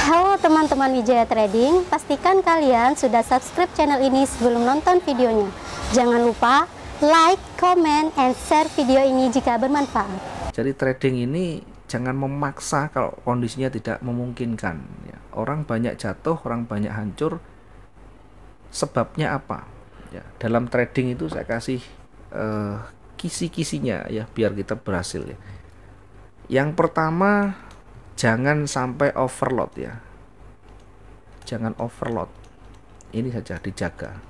Halo teman-teman Wijaya Trading, pastikan kalian sudah subscribe channel ini sebelum nonton videonya. Jangan lupa like, comment, and share video ini jika bermanfaat. Jadi trading ini jangan memaksa kalau kondisinya tidak memungkinkan. Ya, orang banyak jatuh, orang banyak hancur. Sebabnya apa? Ya, dalam trading itu saya kasih uh, kisi-kisinya ya biar kita berhasil ya. Yang pertama jangan sampai overload ya jangan overload ini saja dijaga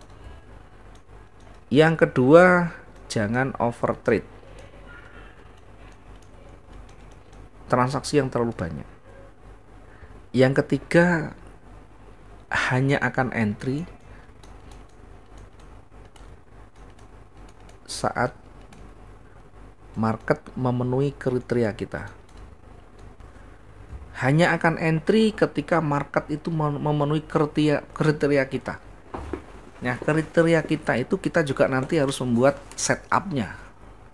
yang kedua jangan over trade transaksi yang terlalu banyak yang ketiga hanya akan entry saat market memenuhi kriteria kita hanya akan entry ketika market itu memenuhi kriteria kriteria kita. Nah, kriteria kita itu kita juga nanti harus membuat setupnya.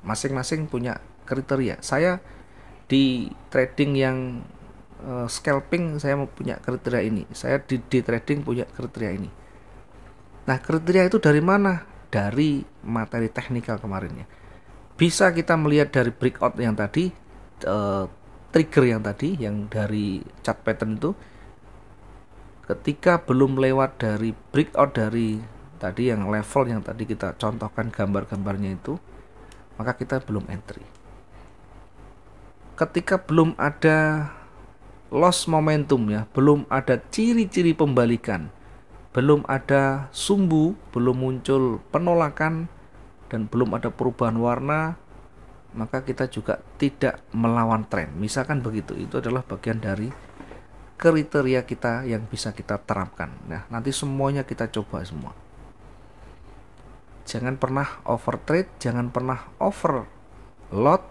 Masing-masing punya kriteria. Saya di trading yang uh, scalping saya punya kriteria ini. Saya di day trading punya kriteria ini. Nah, kriteria itu dari mana? Dari materi teknikal kemarinnya. Bisa kita melihat dari breakout yang tadi uh, trigger yang tadi yang dari chart pattern itu ketika belum lewat dari breakout dari tadi yang level yang tadi kita contohkan gambar-gambarnya itu maka kita belum entry ketika belum ada loss momentum ya belum ada ciri-ciri pembalikan belum ada sumbu belum muncul penolakan dan belum ada perubahan warna maka kita juga tidak melawan tren. Misalkan begitu, itu adalah bagian dari kriteria kita yang bisa kita terapkan. Nah, nanti semuanya kita coba semua. Jangan pernah over trade, jangan pernah overload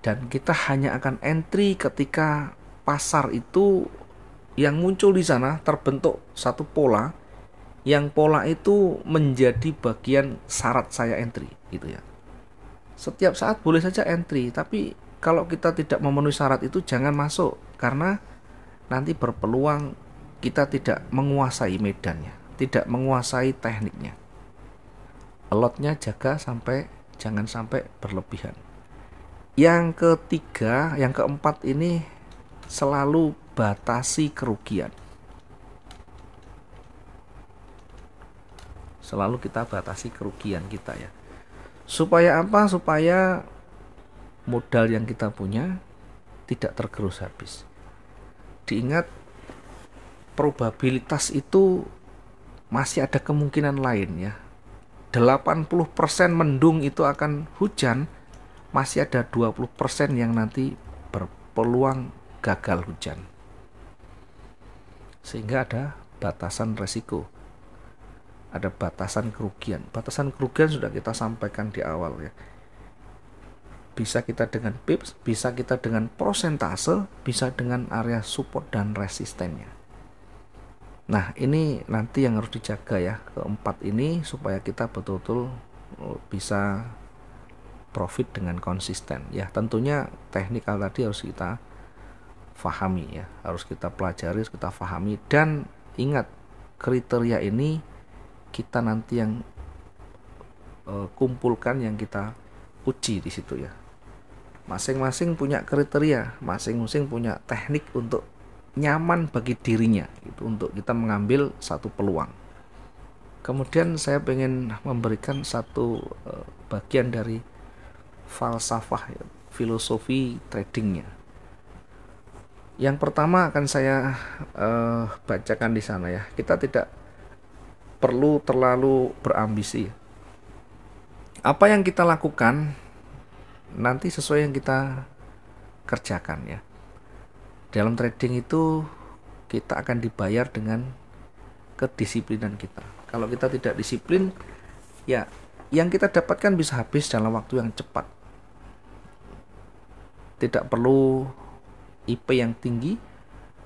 dan kita hanya akan entry ketika pasar itu yang muncul di sana terbentuk satu pola yang pola itu menjadi bagian syarat saya entry gitu ya setiap saat boleh saja entry, tapi kalau kita tidak memenuhi syarat itu jangan masuk karena nanti berpeluang kita tidak menguasai medannya, tidak menguasai tekniknya. Lotnya jaga sampai jangan sampai berlebihan. Yang ketiga, yang keempat ini selalu batasi kerugian. Selalu kita batasi kerugian kita ya Supaya apa? Supaya modal yang kita punya tidak tergerus habis. Diingat probabilitas itu masih ada kemungkinan lain ya. 80% mendung itu akan hujan, masih ada 20% yang nanti berpeluang gagal hujan. Sehingga ada batasan resiko ada batasan kerugian. Batasan kerugian sudah kita sampaikan di awal ya. Bisa kita dengan pips, bisa kita dengan prosentase, bisa dengan area support dan resistennya. Nah, ini nanti yang harus dijaga ya. Keempat ini supaya kita betul-betul eh, bisa profit dengan konsisten. Ya, tentunya teknikal tadi harus kita fahami ya, harus kita pelajari, harus kita fahami dan ingat kriteria ini kita nanti yang uh, kumpulkan yang kita uji di situ ya. Masing-masing punya kriteria, masing-masing punya teknik untuk nyaman bagi dirinya itu untuk kita mengambil satu peluang. Kemudian saya ingin memberikan satu uh, bagian dari falsafah ya, filosofi tradingnya. Yang pertama akan saya uh, bacakan di sana ya. Kita tidak perlu terlalu berambisi. Apa yang kita lakukan nanti sesuai yang kita kerjakan ya. Dalam trading itu kita akan dibayar dengan kedisiplinan kita. Kalau kita tidak disiplin, ya yang kita dapatkan bisa habis dalam waktu yang cepat. Tidak perlu IP yang tinggi,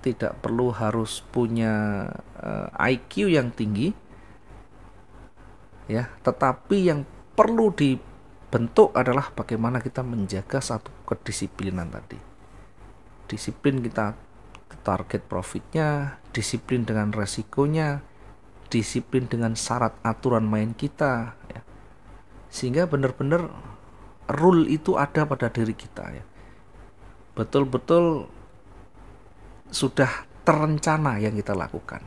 tidak perlu harus punya uh, eh, IQ yang tinggi, ya tetapi yang perlu dibentuk adalah bagaimana kita menjaga satu kedisiplinan tadi disiplin kita target profitnya disiplin dengan resikonya disiplin dengan syarat aturan main kita ya. sehingga benar-benar rule itu ada pada diri kita ya betul-betul sudah terencana yang kita lakukan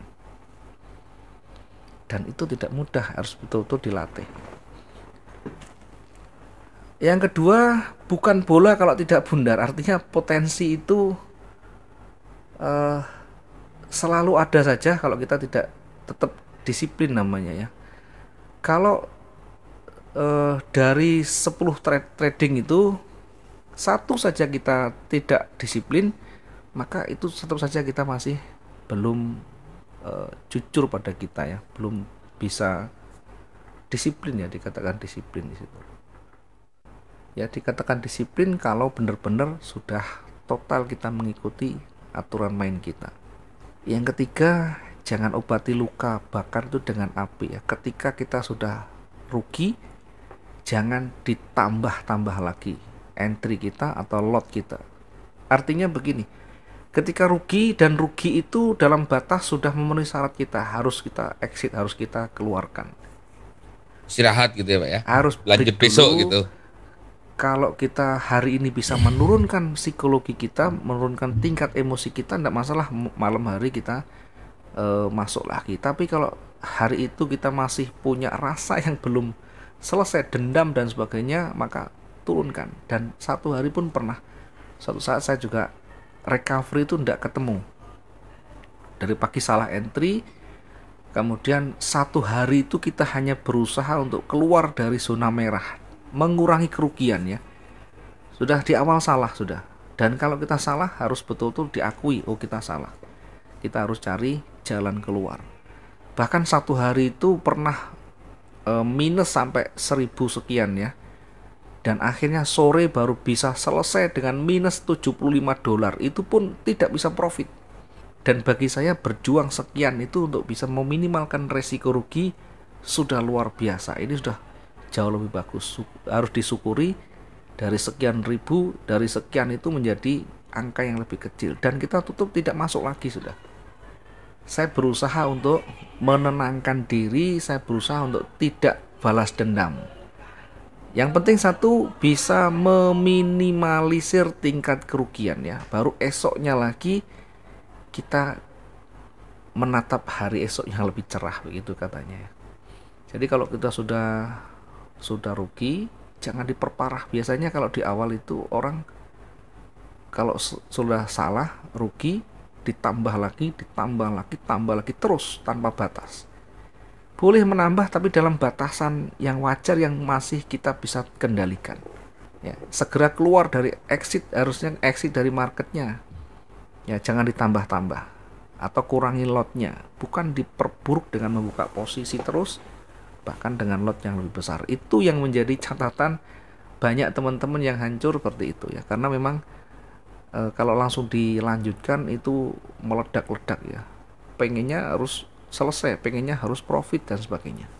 dan itu tidak mudah harus betul-betul dilatih yang kedua bukan bola kalau tidak bundar artinya potensi itu uh, selalu ada saja kalau kita tidak tetap disiplin namanya ya kalau uh, dari 10 tra trading itu satu saja kita tidak disiplin maka itu tetap saja kita masih belum uh, jujur pada kita ya belum bisa disiplin ya dikatakan disiplin di situ ya dikatakan disiplin kalau benar-benar sudah total kita mengikuti aturan main kita yang ketiga jangan obati luka bakar itu dengan api ya ketika kita sudah rugi jangan ditambah-tambah lagi entry kita atau lot kita artinya begini ketika rugi dan rugi itu dalam batas sudah memenuhi syarat kita harus kita exit harus kita keluarkan istirahat gitu ya pak ya harus lanjut besok gitu kalau kita hari ini bisa menurunkan psikologi kita menurunkan tingkat emosi kita tidak masalah malam hari kita uh, masuk lagi tapi kalau hari itu kita masih punya rasa yang belum selesai dendam dan sebagainya maka turunkan dan satu hari pun pernah satu saat saya juga recovery itu tidak ketemu dari pagi salah entry kemudian satu hari itu kita hanya berusaha untuk keluar dari zona merah mengurangi kerugian ya sudah di awal salah sudah dan kalau kita salah harus betul-betul diakui oh kita salah kita harus cari jalan keluar bahkan satu hari itu pernah eh, minus sampai seribu sekian ya dan akhirnya sore baru bisa selesai dengan minus 75 dolar itu pun tidak bisa profit dan bagi saya berjuang sekian itu untuk bisa meminimalkan resiko rugi sudah luar biasa ini sudah jauh lebih bagus harus disyukuri dari sekian ribu dari sekian itu menjadi angka yang lebih kecil dan kita tutup tidak masuk lagi sudah saya berusaha untuk menenangkan diri saya berusaha untuk tidak balas dendam yang penting satu bisa meminimalisir tingkat kerugian ya. Baru esoknya lagi kita menatap hari esok yang lebih cerah begitu katanya ya. Jadi kalau kita sudah sudah rugi, jangan diperparah. Biasanya kalau di awal itu orang kalau sudah salah, rugi, ditambah lagi, ditambah lagi, tambah lagi terus tanpa batas boleh menambah tapi dalam batasan yang wajar yang masih kita bisa kendalikan. Ya, segera keluar dari exit harusnya exit dari marketnya. Ya, jangan ditambah-tambah atau kurangi lotnya, bukan diperburuk dengan membuka posisi terus bahkan dengan lot yang lebih besar. Itu yang menjadi catatan banyak teman-teman yang hancur seperti itu ya, karena memang e, kalau langsung dilanjutkan itu meledak-ledak ya. Pengennya harus selesai pengennya harus profit dan sebagainya